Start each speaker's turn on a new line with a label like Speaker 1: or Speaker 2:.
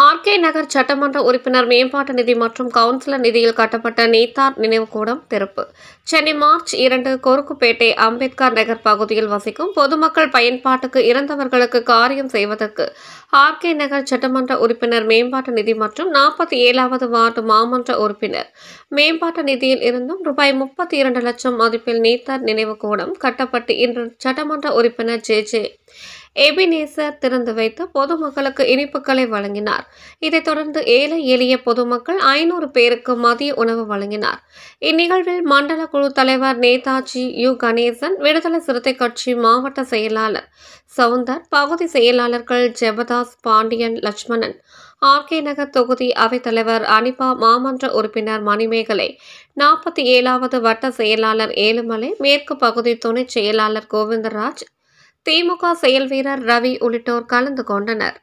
Speaker 1: RK நகர் சட்டமன்ற உறுப்பினர் மேம்பாட்டு நிதி மற்றும் கவுன்சிலர் நிதியில் கட்டப்பட்ட
Speaker 2: நேதார் நினைவுக்கூடம் திறப்பு சென்னை மார்ச் இரண்டு கொருக்குப்பேட்டை அம்பேத்கர் நகர் பகுதியில் வசிக்கும் பொதுமக்கள் பயன்பாட்டுக்கு இறந்தவர்களுக்கு காரியம் செய்வதற்கு ஆர்கே நகர் சட்டமன்ற உறுப்பினர் மேம்பாட்டு நிதி மற்றும் நாற்பத்தி ஏழாவது வார்டு மாமன்ற உறுப்பினர் மேம்பாட்டு நிதியில் இருந்தும் ரூபாய் முப்பத்தி இரண்டு லட்சம் மதிப்பில் நீத்தார் நினைவுக்கூடம் கட்டப்பட்டு இன்று சட்டமன்ற உறுப்பினர் ஜே ஜே எபினேசர் திறந்து வைத்து பொதுமக்களுக்கு இனிப்புகளை வழங்கினார் இதைத் தொடர்ந்து ஏழை எளிய பொதுமக்கள் ஐநூறு பேருக்கு மதிய உணவு வழங்கினார் இந்நிகழ்வில் மண்டல குழு தலைவர் நேதாஜி யு கணேசன் விடுதலை சிறுத்தை கட்சி மாவட்ட செயலாளர் சவுந்தர் பகுதி செயலாளர்கள் ஜெபதாஸ் பாண்டியன் லட்சுமணன் ஆர்கே நகர் தொகுதி அவைத்தலைவர் அனிபா மாமன்ற உறுப்பினர் மணிமேகலை நாற்பத்தி ஏழாவது வட்ட செயலாளர் ஏழுமலை மேற்கு பகுதி துணைச் செயலாளர்
Speaker 1: கோவிந்தராஜ் திமுக செயல் வீரர் ரவி உள்ளிட்டோர் கலந்து கொண்டனர்